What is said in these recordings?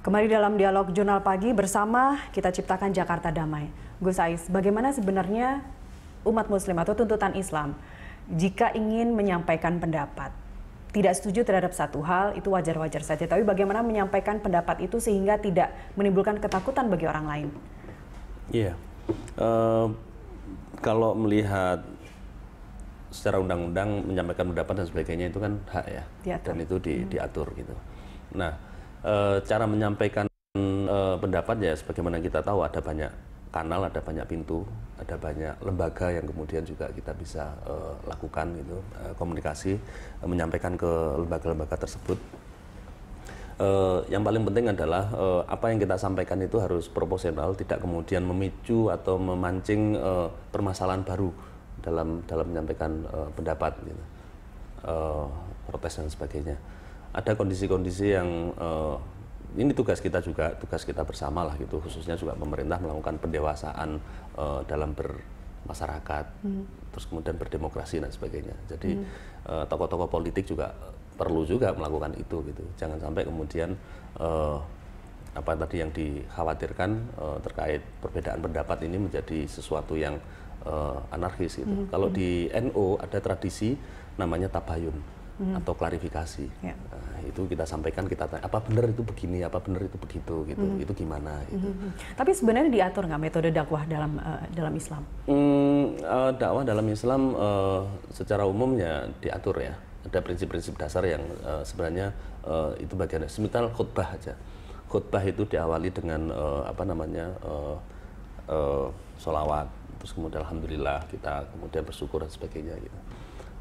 Kembali dalam dialog Jurnal Pagi bersama kita ciptakan Jakarta Damai. Gus Ais, bagaimana sebenarnya umat muslim atau tuntutan Islam jika ingin menyampaikan pendapat? Tidak setuju terhadap satu hal itu wajar-wajar saja, tapi bagaimana menyampaikan pendapat itu sehingga tidak menimbulkan ketakutan bagi orang lain? Iya. Yeah. Uh, kalau melihat secara undang-undang menyampaikan pendapat dan sebagainya itu kan hak ya. Diatur. Dan itu di, hmm. diatur gitu. Nah, e, cara menyampaikan e, pendapat ya sebagaimana kita tahu ada banyak kanal, ada banyak pintu, ada banyak lembaga yang kemudian juga kita bisa e, lakukan gitu e, komunikasi e, menyampaikan ke lembaga-lembaga tersebut. E, yang paling penting adalah e, apa yang kita sampaikan itu harus proporsional, tidak kemudian memicu atau memancing e, permasalahan baru dalam dalam menyampaikan pendapat. Gitu e, protes dan sebagainya ada kondisi-kondisi yang uh, ini tugas kita juga tugas kita bersama lah gitu khususnya juga pemerintah melakukan pendewasaan uh, dalam bermasyarakat hmm. terus kemudian berdemokrasi dan sebagainya jadi hmm. Eh, tokoh-tokoh hmm. uh, politik juga perlu juga melakukan itu gitu jangan sampai kemudian uh, apa tadi yang dikhawatirkan uh, terkait perbedaan pendapat ini menjadi sesuatu yang uh, anarkis gitu. -hmm. Kalau hmm. di NO ada tradisi namanya tabayun hmm. atau klarifikasi. Yeah. Ya. Uh, itu kita sampaikan, kita tanya, apa benar itu begini, apa benar itu begitu, gitu. Hmm. Itu gimana? Gitu. Hmm. Tapi sebenarnya diatur nggak metode dakwah dalam uh, dalam Islam? Hmm, uh, dakwah dalam Islam uh, secara umumnya diatur ya. Ada prinsip-prinsip dasar yang uh, sebenarnya uh, itu bagiannya. Semisal khutbah aja. Khutbah itu diawali dengan uh, apa namanya uh, uh, solawat, terus kemudian alhamdulillah kita kemudian bersyukur dan sebagainya gitu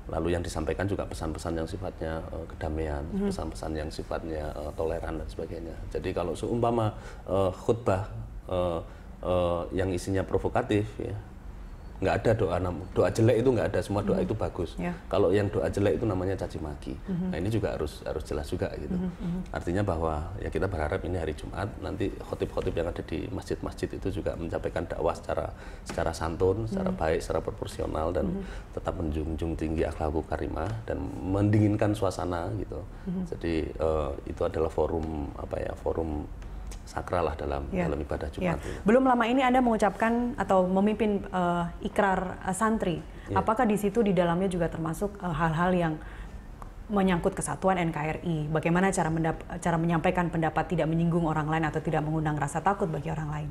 lalu yang disampaikan juga pesan-pesan yang sifatnya uh, kedamaian, mhm. pesan-pesan mm -hmm. yang sifatnya uh, toleran dan sebagainya. Jadi kalau seumpama uh, khutbah uh, uh, yang isinya provokatif, ya, nggak ada doa doa jelek itu nggak ada semua doa -hmm. itu bagus yeah. kalau yang doa jelek itu namanya caci maki -hmm. nah ini juga harus harus jelas juga gitu mm -hmm. artinya bahwa ya kita berharap ini hari Jumat nanti khotib-khotib yang ada di masjid-masjid itu juga mencapai dakwah secara secara santun secara hmm. baik secara proporsional dan -hmm. tetap menjunjung tinggi akhlakul karimah dan mendinginkan suasana gitu -hmm. jadi uh, itu adalah forum apa ya forum sakral lah dalam yeah. dalam ibadah ya. Jumat. Yeah. Belum lama ini Anda mengucapkan atau memimpin uh, ikrar uh, santri. Yeah. Apakah di situ di dalamnya juga termasuk eh, hal-hal uh, yang menyangkut kesatuan NKRI? Bagaimana cara cara menyampaikan pendapat tidak menyinggung orang lain atau tidak mengundang rasa takut bagi orang lain?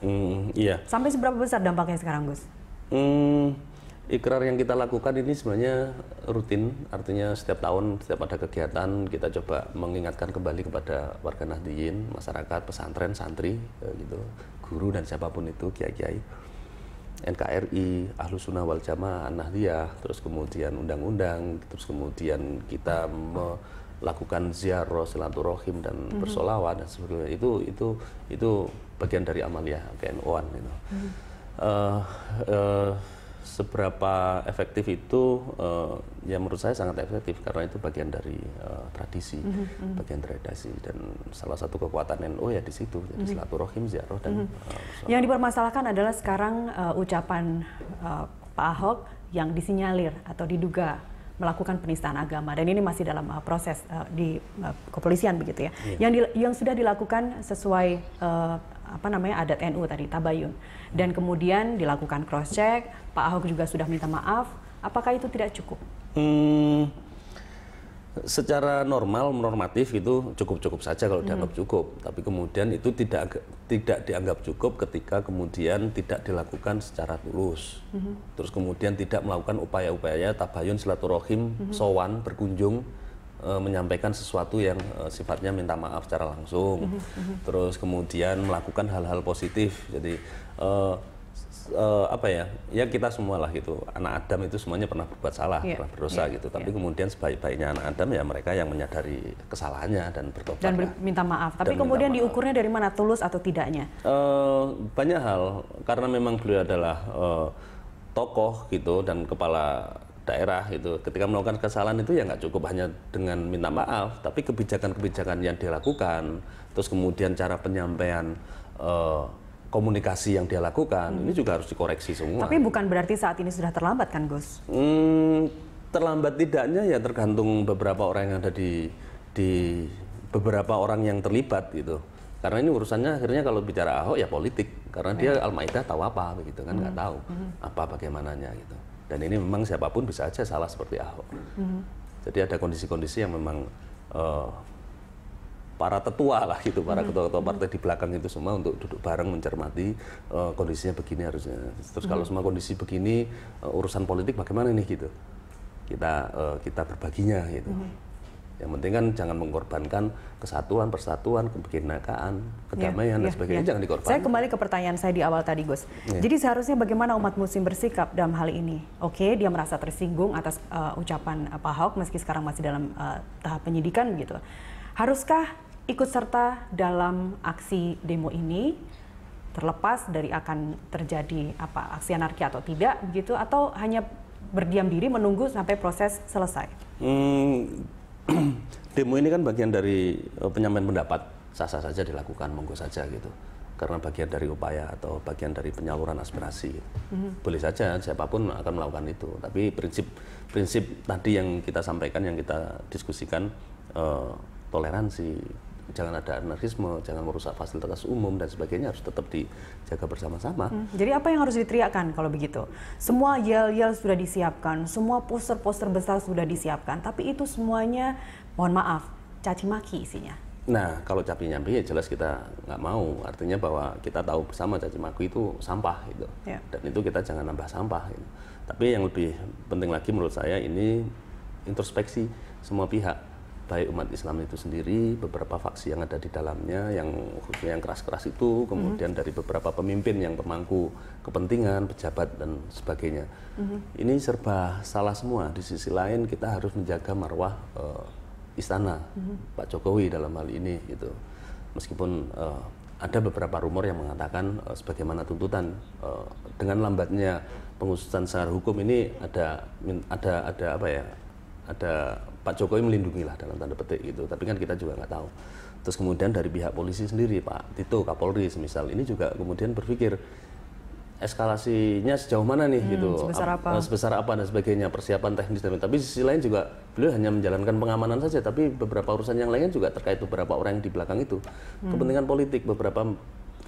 Mm, iya. Sampai seberapa besar dampaknya sekarang, Gus? Mm, Ikrar yang kita lakukan ini sebenarnya rutin, artinya setiap tahun, setiap ada kegiatan kita coba mengingatkan kembali kepada warga Nahdiyin, masyarakat, pesantren, santri, e, gitu, guru dan siapapun itu, kiai-kiai, NKRI, Ahlus Sunnah Wal Jamaah, Nahdiyah, terus kemudian undang-undang, terus kemudian kita melakukan ziarah, silaturahim dan mhm. bersolawat dan sebagainya. Itu itu itu bagian dari amalia KNO-an gitu. uh, uh, seberapa efektif itu uh, ya menurut saya sangat efektif karena itu bagian dari uh, tradisi mm-hmm. bagian dari tradisi dan salah satu kekuatan NU ya di situ jadi mm-hmm. silaturahim ziarah dan mm-hmm. uh, yang dipermasalahkan adalah sekarang uh, ucapan uh, Pak Ahok yang disinyalir atau diduga melakukan penistaan agama dan ini masih dalam uh, proses uh, di uh, kepolisian begitu ya yeah. yang di, yang sudah dilakukan sesuai uh, apa namanya adat NU tadi tabayun dan kemudian dilakukan cross check Pak Ahok juga sudah minta maaf apakah itu tidak cukup? Hmm, secara normal normatif itu cukup cukup saja kalau dianggap hmm. cukup tapi kemudian itu tidak tidak dianggap cukup ketika kemudian tidak dilakukan secara tulus hmm. terus kemudian tidak melakukan upaya-upaya tabayun silaturahim hmm. sowan berkunjung Eh, menyampaikan sesuatu yang e, sifatnya minta maaf secara langsung, mm -hmm. terus kemudian melakukan hal-hal positif. Jadi e, e, apa ya? Ya kita semua lah gitu. Anak Adam itu semuanya pernah berbuat salah, yeah. pernah berdosa yeah. gitu. Iya. Tapi yeah. kemudian sebaik-baiknya anak Adam ya mereka yang menyadari kesalahannya dan bertobat. Dan minta maaf. Tapi kemudian maaf. diukurnya dari mana tulus atau tidaknya? E, banyak hal. Karena memang beliau adalah e, tokoh gitu dan kepala daerah itu ketika melakukan kesalahan itu ya nggak cukup hanya dengan minta maaf tapi kebijakan-kebijakan yang dilakukan terus kemudian cara penyampaian uh, komunikasi yang dia lakukan hmm. ini juga harus dikoreksi semua tapi bukan berarti saat ini sudah terlambat kan Gus hmm, terlambat tidaknya ya tergantung beberapa orang yang ada di di beberapa orang yang terlibat gitu karena ini urusannya akhirnya kalau bicara Ahok ya politik karena dia iya. Al-Maidah tahu apa begitu kan nggak hmm. tahu hmm. apa bagaimananya gitu dan ini memang siapapun bisa aja salah seperti Ahok. Mm-hmm. Jadi ada kondisi-kondisi yang memang uh, para tetua lah gitu, para mm-hmm. ketua-ketua partai mm-hmm. di belakang itu semua untuk duduk bareng mencermati uh, kondisinya begini harusnya. Terus kalau mm-hmm. semua kondisi begini uh, urusan politik bagaimana nih gitu, kita uh, kita berbaginya gitu. Mm-hmm yang penting kan jangan mengorbankan kesatuan, persatuan, kebinekaan, kedamaian ya, dan ya, sebagainya. Ya. Jangan dikorbankan. Saya kembali ke pertanyaan saya di awal tadi, Gus. Ya. Jadi seharusnya bagaimana umat muslim bersikap dalam hal ini? Oke, dia merasa tersinggung atas uh, ucapan uh, Pak Ahok meski sekarang masih dalam uh, tahap penyidikan gitu Haruskah ikut serta dalam aksi demo ini? terlepas dari akan terjadi apa aksi anarki atau tidak begitu atau hanya berdiam diri menunggu sampai proses selesai? Hmm, demo ini kan bagian dari eh, penyampaian pendapat sah-sah saja dilakukan monggo saja gitu karena bagian dari upaya atau bagian dari penyaluran aspirasi mm-hmm. boleh saja siapapun akan melakukan itu tapi prinsip prinsip tadi yang kita sampaikan yang kita diskusikan eh, toleransi jangan ada anarkisme, jangan merusak fasilitas umum dan sebagainya harus tetap dijaga bersama-sama. Hmm. Jadi apa yang harus diteriakkan kalau begitu? Semua yel-yel sudah disiapkan, semua poster-poster besar sudah disiapkan, tapi itu semuanya mohon maaf caci maki isinya. Nah, kalau capi nyambi ya jelas kita nggak mau. Artinya bahwa kita tahu bersama caci maki itu sampah gitu. Yeah. Dan itu kita jangan nambah sampah. Gitu. Tapi yang lebih penting lagi menurut saya ini introspeksi semua pihak baik umat Islam itu sendiri, beberapa faksi yang ada di dalamnya, yang khususnya yang keras-keras itu, mhm. kemudian mm -hmm. dari beberapa pemimpin yang pemangku kepentingan, pejabat dan sebagainya. Mm -hmm. Ini serba salah semua. Di sisi lain kita harus menjaga marwah uh, istana mm -hmm. Pak Jokowi dalam hal ini gitu. Meskipun uh, ada beberapa rumor yang mengatakan uh, sebagaimana tuntutan uh, dengan lambatnya pengusutan secara hukum ini ada ada ada apa ya ada Pak Jokowi melindungi lah dalam tanda petik gitu. Tapi kan kita juga nggak tahu. Terus kemudian dari pihak polisi sendiri Pak Tito Kapolri misal ini juga kemudian berpikir eskalasinya sejauh mana nih hmm, gitu sebesar apa? Eh, sebesar apa dan sebagainya persiapan teknis dan tapi sisi lain juga beliau hanya menjalankan pengamanan saja tapi beberapa urusan yang lain juga terkait beberapa orang yang di belakang itu hmm. kepentingan politik beberapa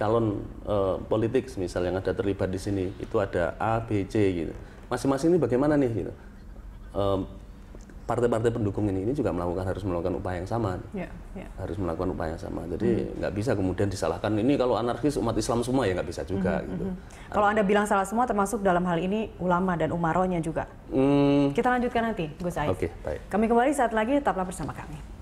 calon uh, politik misal yang ada terlibat di sini itu ada A B C gitu masing-masing ini bagaimana nih gitu um, partai-partai pendukung ini ini juga melakukan harus melakukan upaya yang sama yeah, yeah. harus melakukan upaya yang sama jadi hmm. nggak mm. bisa kemudian disalahkan ini kalau anarkis umat Islam semua ya nggak bisa juga mm -hmm. gitu mm. kalau anda bilang salah semua termasuk dalam hal ini ulama dan umaronya juga mm. kita lanjutkan nanti Gus Ais okay, baik. kami kembali saat lagi tetaplah bersama kami